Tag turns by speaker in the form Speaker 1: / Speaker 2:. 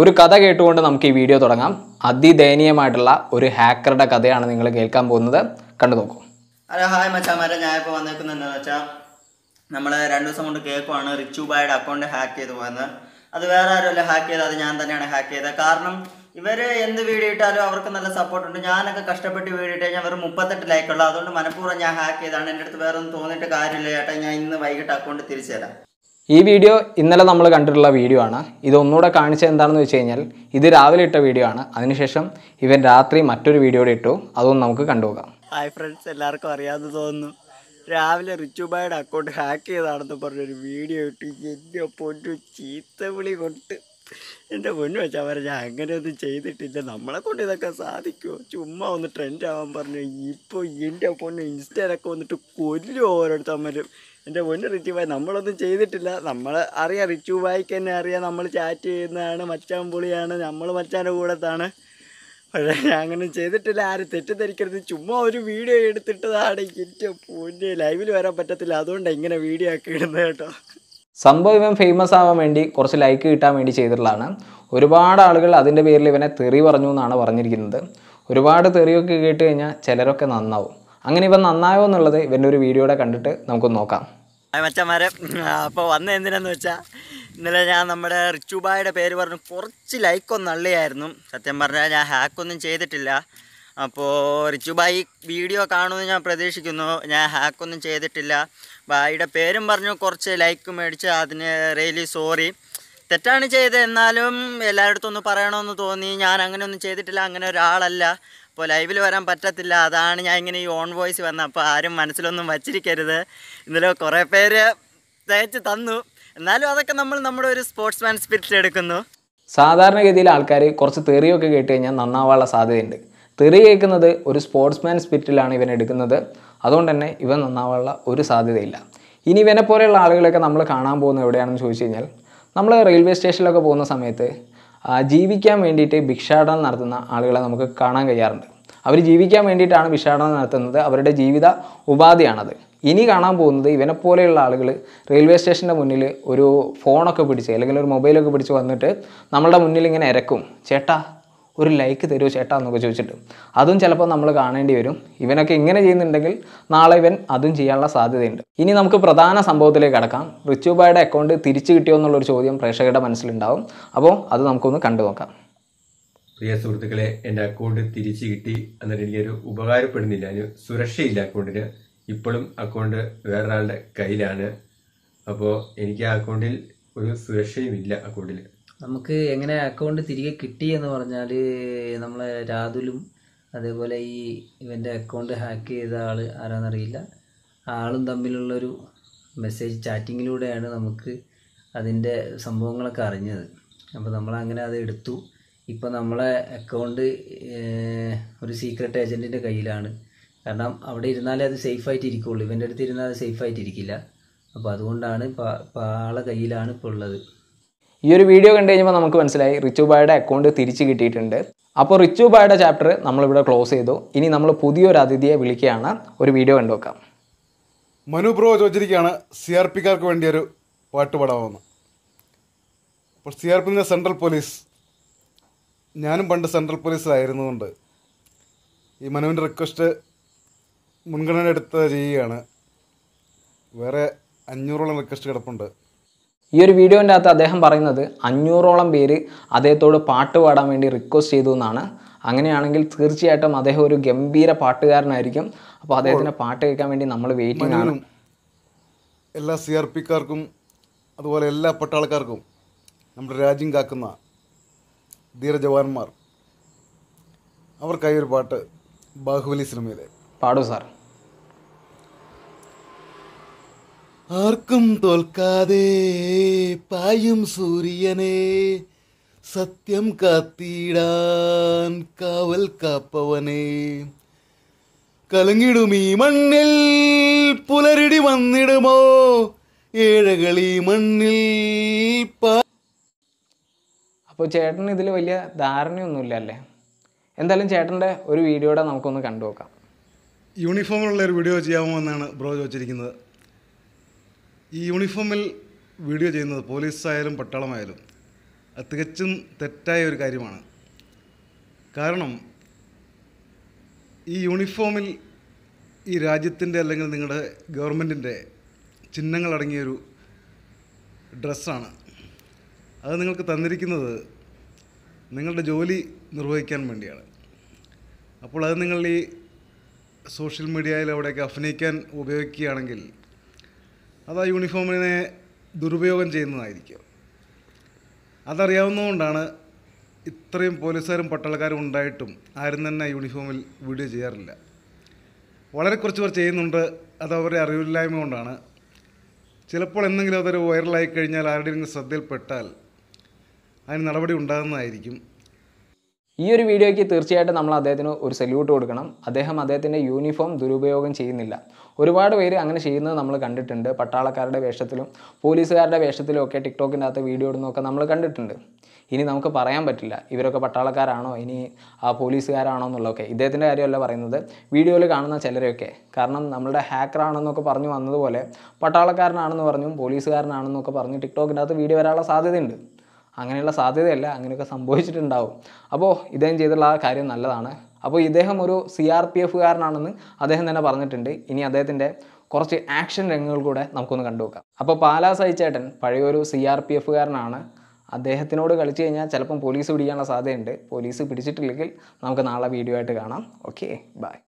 Speaker 1: ഒരു കഥ കേട്ടുകൊണ്ട് നമുക്ക് ഈ വീഡിയോ തുടങ്ങാം അതിദയനീയമായിട്ടുള്ള ഒരു ഹാക്കറുടെ കഥയാണ് നിങ്ങൾ കേൾക്കാൻ പോകുന്നത് കണ്ടു നോക്കൂ
Speaker 2: അല്ല ഹായ് മച്ചാമാരെ ഞാൻ വന്നേക്കുന്നത് എന്താണെന്ന് വെച്ചാൽ നമ്മൾ രണ്ട് ദിവസം കൊണ്ട് കേൾക്കുവാണ് റിച്ചു ബായുടെ അക്കൗണ്ട് ഹാക്ക് ചെയ്തു പോകുന്നത് അത് വേറെ ആരുമല്ല ഹാക്ക് ചെയ്തത് അത് ഞാൻ തന്നെയാണ് ഹാക്ക് ചെയ്തത് കാരണം ഇവർ എന്ത് വീഡിയോ ഇട്ടാലും അവർക്ക് നല്ല സപ്പോർട്ടുണ്ട് ഞാനൊക്കെ കഷ്ടപ്പെട്ട് വീഡിയോ ഇട്ട് കഴിഞ്ഞാൽ വെറും മുപ്പത്തെട്ട് ലൈക്കുള്ളൂ അതുകൊണ്ട് മനഃപൂർവ്വം ഞാൻ ഹാക്ക് ചെയ്താണ് എൻ്റെ അടുത്ത് വേറെ ഒന്നും തോന്നിയിട്ട് കാര്യമില്ല ചേട്ടാ ഞാൻ ഇന്ന് വൈകിട്ട് അക്കൗണ്ട് തിരിച്ചു തരാം
Speaker 1: ഈ വീഡിയോ ഇന്നലെ നമ്മൾ കണ്ടിട്ടുള്ള വീഡിയോ ആണ് ഇതൊന്നുകൂടെ കാണിച്ചത് എന്താണെന്ന് വെച്ച് കഴിഞ്ഞാൽ ഇത് രാവിലെ ഇട്ട വീഡിയോ ആണ് അതിനുശേഷം ഇവൻ രാത്രി മറ്റൊരു വീഡിയോ ഇട്ടു അതൊന്നും നമുക്ക് കണ്ടുപോകാം
Speaker 2: ഹായ് ഫ്രണ്ട്സ് എല്ലാവർക്കും അറിയാതെ തോന്നുന്നു രാവിലെ റിച്ചുബായുടെ അക്കൗണ്ട് ഹാക്ക് ചെയ്താണെന്ന് പറഞ്ഞൊരു വീഡിയോ ഇട്ട് എൻ്റെ പൊന്നു ചീത്ത വിളി കൊണ്ട് എൻ്റെ വെച്ചാൽ പറഞ്ഞാൽ ഒന്നും ചെയ്തിട്ടില്ല നമ്മളെ കൊണ്ട് ഇതൊക്കെ സാധിക്കുമോ ചുമ്മാ ഒന്ന് ട്രെൻഡ് ആവാൻ പറഞ്ഞു ഇപ്പോൾ എൻ്റെ പൊന്നു ഇൻസ്റ്റയിലൊക്കെ വന്നിട്ട് കൊല്ലും ഓരോരുത്തമ്മരും എൻ്റെ പൊന്ന് റിച്ചുബായ് നമ്മളൊന്നും ചെയ്തിട്ടില്ല നമ്മൾ അറിയാം റിച്ചുബായിക്ക് തന്നെ അറിയാം നമ്മൾ ചാറ്റ് ചെയ്യുന്നതാണ് മച്ചാൻ പൊളിയാണ് നമ്മൾ മച്ചാൻ്റെ കൂടത്താണ് പക്ഷേ ഞാൻ അങ്ങനെ ചെയ്തിട്ടില്ല ആരും തെറ്റിദ്ധരിക്കരുത് ചുമ്മാ ഒരു വീഡിയോ എടുത്തിട്ടതാണ് എൻ്റെ പൊന്നെ ലൈവിൽ വരാൻ പറ്റത്തില്ല അതുകൊണ്ടാണ് ഇങ്ങനെ വീഡിയോ
Speaker 1: ഒക്കെ ഇടുന്നത് കേട്ടോ സംഭവം ഇവൻ ഫേമസ് ആവാൻ വേണ്ടി കുറച്ച് ലൈക്ക് കിട്ടാൻ വേണ്ടി ചെയ്തിട്ടുള്ളതാണ് ഒരുപാട് ആളുകൾ അതിൻ്റെ പേരിൽ ഇവനെ തെറി പറഞ്ഞു എന്നാണ് പറഞ്ഞിരിക്കുന്നത് ഒരുപാട് തെറിയൊക്കെ കേട്ട് കഴിഞ്ഞാൽ ചിലരൊക്കെ നന്നാവും അങ്ങനെ ഇവൻ നന്നായോ എന്നുള്ളത് ഇവൻ്റെ ഒരു വീഡിയോടെ കണ്ടിട്ട് നമുക്ക് നോക്കാം
Speaker 2: മച്ചന്മാരെ അപ്പോൾ വന്ന എന്തിനാന്ന് വെച്ചാൽ ഇന്നലെ ഞാൻ നമ്മുടെ റിച്ചുബായുടെ പേര് പറഞ്ഞു കുറച്ച് ലൈക്കൊന്നും അള്ളിയായിരുന്നു സത്യം പറഞ്ഞാൽ ഞാൻ ഹാക്കൊന്നും ചെയ്തിട്ടില്ല അപ്പോൾ റിച്ചുബായി വീഡിയോ കാണുമെന്ന് ഞാൻ പ്രതീക്ഷിക്കുന്നു ഞാൻ ഹാക്കൊന്നും ചെയ്തിട്ടില്ല ബായിയുടെ പേരും പറഞ്ഞു കുറച്ച് ലൈക്ക് മേടിച്ച് അതിന് റിയലി സോറി തെറ്റാണ് ചെയ്തത് എന്നാലും എല്ലായിടത്തും ഒന്ന് പറയണമെന്ന് തോന്നി ഞാൻ അങ്ങനെ ഒന്നും ചെയ്തിട്ടില്ല അങ്ങനെ ഒരാളല്ല അപ്പോൾ ലൈവിൽ വരാൻ പറ്റത്തില്ല അതാണ് ഞാൻ ഇങ്ങനെ ഈ ഓൺ വോയിസ് വന്നത് അപ്പോൾ ആരും മനസ്സിലൊന്നും വച്ചിരിക്കരുത് ഇന്നലെ കുറേ പേര് തേച്ച് തന്നു എന്നാലും അതൊക്കെ നമ്മൾ നമ്മുടെ ഒരു സ്പോർട്സ്മാൻ സ്പിരിറ്റിൽ എടുക്കുന്നു
Speaker 1: സാധാരണഗതിയിൽ ആൾക്കാർ കുറച്ച് തെറിയൊക്കെ കേട്ട് കഴിഞ്ഞാൽ നന്നാവാനുള്ള സാധ്യതയുണ്ട് കേൾക്കുന്നത് ഒരു സ്പോർട്സ്മാൻ സ്പിരിറ്റിലാണ് ഇവൻ എടുക്കുന്നത് അതുകൊണ്ട് തന്നെ ഇവൻ നന്നാവാനുള്ള ഒരു സാധ്യതയില്ല ഇനി ഇവനെ പോലെയുള്ള ആളുകളൊക്കെ നമ്മൾ കാണാൻ പോകുന്നത് എവിടെയാണെന്ന് ചോദിച്ചു കഴിഞ്ഞാൽ നമ്മൾ റെയിൽവേ സ്റ്റേഷനിലൊക്കെ പോകുന്ന സമയത്ത് ജീവിക്കാൻ വേണ്ടിയിട്ട് ഭിക്ഷാടനം നടത്തുന്ന ആളുകളെ നമുക്ക് കാണാൻ കഴിയാറുണ്ട് അവർ ജീവിക്കാൻ വേണ്ടിയിട്ടാണ് ഭിക്ഷാടനം നടത്തുന്നത് അവരുടെ ജീവിത ഉപാധിയാണത് ഇനി കാണാൻ പോകുന്നത് ഇവനെ പോലെയുള്ള ആളുകൾ റെയിൽവേ സ്റ്റേഷൻ്റെ മുന്നിൽ ഒരു ഫോണൊക്കെ പിടിച്ച് അല്ലെങ്കിൽ ഒരു മൊബൈലൊക്കെ പിടിച്ച് വന്നിട്ട് നമ്മളുടെ മുന്നിൽ ഇങ്ങനെ ഇരക്കും ചേട്ടാ ഒരു ലൈക്ക് തരുമോ ചേട്ടാ എന്നൊക്കെ ചോദിച്ചിട്ട് അതും ചിലപ്പോൾ നമ്മൾ കാണേണ്ടി വരും ഇവനൊക്കെ ഇങ്ങനെ ചെയ്യുന്നുണ്ടെങ്കിൽ നാളെ ഇവൻ അതും ചെയ്യാനുള്ള സാധ്യതയുണ്ട് ഇനി നമുക്ക് പ്രധാന സംഭവത്തിലേക്ക് കടക്കാം റിച്ചുബായുടെ അക്കൗണ്ട് തിരിച്ചു കിട്ടിയോ എന്നുള്ളൊരു ചോദ്യം പ്രേക്ഷകരുടെ മനസ്സിലുണ്ടാവും അപ്പോൾ അത് നമുക്കൊന്ന് കണ്ടു നോക്കാം
Speaker 2: പ്രിയ സുഹൃത്തുക്കളെ എൻ്റെ അക്കൗണ്ട് തിരിച്ചു കിട്ടി എന്നിട്ട് എനിക്കൊരു ഉപകാരപ്പെടുന്നില്ല അതിന് സുരക്ഷയില്ല അക്കൗണ്ടിന് ഇപ്പോഴും അക്കൗണ്ട് വേറൊരാളുടെ കയ്യിലാണ് അപ്പോൾ എനിക്ക് ആ അക്കൗണ്ടിൽ ഒരു സുരക്ഷയും ഇല്ല അക്കൗണ്ടിൽ
Speaker 1: നമുക്ക് എങ്ങനെ അക്കൗണ്ട് തിരികെ കിട്ടി എന്ന് പറഞ്ഞാൽ നമ്മളെ രാതുലും അതേപോലെ ഈ ഇവൻ്റെ അക്കൗണ്ട് ഹാക്ക് ചെയ്ത ആൾ ആരാന്നറിയില്ല ആളും തമ്മിലുള്ളൊരു മെസ്സേജ് ചാറ്റിങ്ങിലൂടെയാണ് നമുക്ക് അതിൻ്റെ സംഭവങ്ങളൊക്കെ അറിഞ്ഞത് അപ്പോൾ നമ്മളങ്ങനെ അത് എടുത്തു ഇപ്പോൾ നമ്മളെ അക്കൗണ്ട് ഒരു സീക്രട്ട് ഏജൻറ്റിൻ്റെ കയ്യിലാണ് കാരണം അവിടെ ഇരുന്നാലേ അത് സേഫ് ആയിട്ട് ഇരിക്കുകയുള്ളൂ ഇവൻ്റെ അടുത്ത് ഇരുന്നാൽ അത് സേഫ് ഇരിക്കില്ല അപ്പോൾ അതുകൊണ്ടാണ് ഇപ്പോൾ ആളെ കയ്യിലാണ് ഇപ്പോൾ ഉള്ളത് ഈ ഒരു വീഡിയോ കണ്ടു കഴിഞ്ഞപ്പോൾ നമുക്ക് മനസ്സിലായി റിച്ചു ബായുടെ അക്കൗണ്ട് തിരിച്ചു കിട്ടിയിട്ടുണ്ട് അപ്പോൾ റിച്ചു ബായുടെ ചാപ്റ്റർ നമ്മളിവിടെ ക്ലോസ് ചെയ്തു ഇനി നമ്മൾ പുതിയൊരു അതിഥിയെ വിളിക്കുകയാണ് ഒരു വീഡിയോ കണ്ടു വെക്കാം
Speaker 3: മനു ബ്രോ ചോദിച്ചിരിക്കുകയാണ് സി ആർ പിക്കാർക്ക് വേണ്ടി ഒരു പാട്ട് അപ്പോൾ സി ആർ പിന്നെ സെൻട്രൽ പോലീസ് ഞാനും പണ്ട് സെൻട്രൽ കൊണ്ട് ഈ മനുവിൻ്റെ റിക്വസ്റ്റ്
Speaker 1: മുൻഗണന എടുത്ത് ചെയ്യുകയാണ് വേറെ അഞ്ഞൂറോളം റിക്വസ്റ്റ് കിടപ്പുണ്ട് ഈ ഒരു വീഡിയോൻ്റെ അകത്ത് അദ്ദേഹം പറയുന്നത് അഞ്ഞൂറോളം പേര് അദ്ദേഹത്തോട് പാട്ട് പാടാൻ വേണ്ടി റിക്വസ്റ്റ് ചെയ്തു എന്നാണ് അങ്ങനെയാണെങ്കിൽ തീർച്ചയായിട്ടും അദ്ദേഹം ഒരു ഗംഭീര പാട്ടുകാരനായിരിക്കും അപ്പോൾ അദ്ദേഹത്തിൻ്റെ പാട്ട് കേൾക്കാൻ വേണ്ടി നമ്മൾ വെയിറ്റ് ആണ്
Speaker 3: എല്ലാ സി ആർ പിക്കാർക്കും അതുപോലെ എല്ലാ പട്ടാളക്കാർക്കും നമ്മുടെ രാജ്യം കാക്കുന്ന ധീരജവാന്മാർ അവർക്കായി ഒരു പാട്ട് ബാഹുബലി സിനിമയിലെ പാടൂ സാർ ആർക്കും തോൽക്കാതെ പായും സൂര്യനെ സത്യം കാത്തിടാൻ കാവൽ കാപ്പവനെ കലങ്ങിടും ഈ മണ്ണിൽ പുലരിടി വന്നിടുമോ
Speaker 1: ഏഴകളി മണ്ണിൽ അപ്പോൾ ചേട്ടൻ ഇതിൽ വലിയ ധാരണയൊന്നുമില്ല അല്ലേ എന്തായാലും ചേട്ടൻ്റെ ഒരു വീഡിയോടെ നമുക്കൊന്ന് കണ്ടു നോക്കാം യൂണിഫോമിലുള്ള ഒരു വീഡിയോ ചെയ്യാമോ എന്നാണ് ബ്രോ ചോദിച്ചിരിക്കുന്നത്
Speaker 3: ഈ യൂണിഫോമിൽ വീഡിയോ ചെയ്യുന്നത് പോലീസായാലും പട്ടാളമായാലും അത് തികച്ചും തെറ്റായ ഒരു കാര്യമാണ് കാരണം ഈ യൂണിഫോമിൽ ഈ രാജ്യത്തിൻ്റെ അല്ലെങ്കിൽ നിങ്ങളുടെ ഗവൺമെൻറ്റിൻ്റെ ചിഹ്നങ്ങളടങ്ങിയൊരു ഡ്രസ്സാണ് അത് നിങ്ങൾക്ക് തന്നിരിക്കുന്നത് നിങ്ങളുടെ ജോലി നിർവഹിക്കാൻ വേണ്ടിയാണ് അപ്പോൾ അത് നിങ്ങൾ ഈ സോഷ്യൽ മീഡിയയിൽ അവിടെയൊക്കെ അഭിനയിക്കാൻ ഉപയോഗിക്കുകയാണെങ്കിൽ അത് ആ യൂണിഫോമിനെ ദുരുപയോഗം ചെയ്യുന്നതായിരിക്കും അതറിയാവുന്നതുകൊണ്ടാണ് ഇത്രയും പോലീസുകാരും പട്ടാളക്കാരും ഉണ്ടായിട്ടും ആരും തന്നെ യൂണിഫോമിൽ വീഡിയോ ചെയ്യാറില്ല വളരെ കുറച്ച് പേർ ചെയ്യുന്നുണ്ട് അത് അവരുടെ അറിവില്ലായ്മ കൊണ്ടാണ് ചിലപ്പോൾ എന്തെങ്കിലും അതൊരു വൈറലായി കഴിഞ്ഞാൽ ആരുടെയെങ്കിലും ശ്രദ്ധയിൽപ്പെട്ടാൽ അതിന് നടപടി
Speaker 1: ഉണ്ടാകുന്നതായിരിക്കും ഈ ഒരു വീഡിയോയ്ക്ക് തീർച്ചയായിട്ടും നമ്മൾ അദ്ദേഹത്തിന് ഒരു സല്യൂട്ട് കൊടുക്കണം അദ്ദേഹം അദ്ദേഹത്തിൻ്റെ യൂണിഫോം ദുരുപയോഗം ചെയ്യുന്നില്ല ഒരുപാട് പേര് അങ്ങനെ ചെയ്യുന്നത് നമ്മൾ കണ്ടിട്ടുണ്ട് പട്ടാളക്കാരുടെ വേഷത്തിലും പോലീസുകാരുടെ വേഷത്തിലും ഒക്കെ ടിക്ടോക്കിൻ്റെ അകത്ത് വീഡിയോ ഇടുന്നൊക്കെ നമ്മൾ കണ്ടിട്ടുണ്ട് ഇനി നമുക്ക് പറയാൻ പറ്റില്ല ഇവരൊക്കെ പട്ടാളക്കാരാണോ ഇനി ആ പോലീസുകാരാണോ എന്നുള്ളതൊക്കെ ഇദ്ദേഹത്തിൻ്റെ കാര്യമല്ല പറയുന്നത് വീഡിയോയിൽ കാണുന്ന ചിലരെയൊക്കെ കാരണം നമ്മളുടെ ഹാക്കറാണെന്നൊക്കെ പറഞ്ഞു വന്നതുപോലെ പട്ടാളക്കാരനാണെന്ന് പറഞ്ഞും പോലീസുകാരനാണെന്നൊക്കെ പറഞ്ഞു ടിക്ടോക്കിൻ്റെ അകത്ത് വീഡിയോ വരാനുള്ള സാധ്യതയുണ്ട് അങ്ങനെയുള്ള സാധ്യതയല്ല അങ്ങനെയൊക്കെ സംഭവിച്ചിട്ടുണ്ടാവും അപ്പോൾ ഇദ്ദേഹം ചെയ്തിട്ടുള്ള ആ കാര്യം നല്ലതാണ് അപ്പോൾ ഇദ്ദേഹം ഒരു സി ആർ പി എഫുകാരനാണെന്ന് അദ്ദേഹം തന്നെ പറഞ്ഞിട്ടുണ്ട് ഇനി അദ്ദേഹത്തിൻ്റെ കുറച്ച് ആക്ഷൻ രംഗങ്ങൾ കൂടെ നമുക്കൊന്ന് കണ്ടുവെക്കാം അപ്പോൾ പാലാ സഹിച്ചേട്ടൻ പഴയൊരു സി ആർ പി എഫുകാരനാണ് അദ്ദേഹത്തിനോട് കളിച്ചു കഴിഞ്ഞാൽ ചിലപ്പം പോലീസ് പിടിക്കാനുള്ള സാധ്യതയുണ്ട് പോലീസ് പിടിച്ചിട്ടില്ലെങ്കിൽ നമുക്ക് നാളെ വീഡിയോ ആയിട്ട് കാണാം ഓക്കെ ബൈ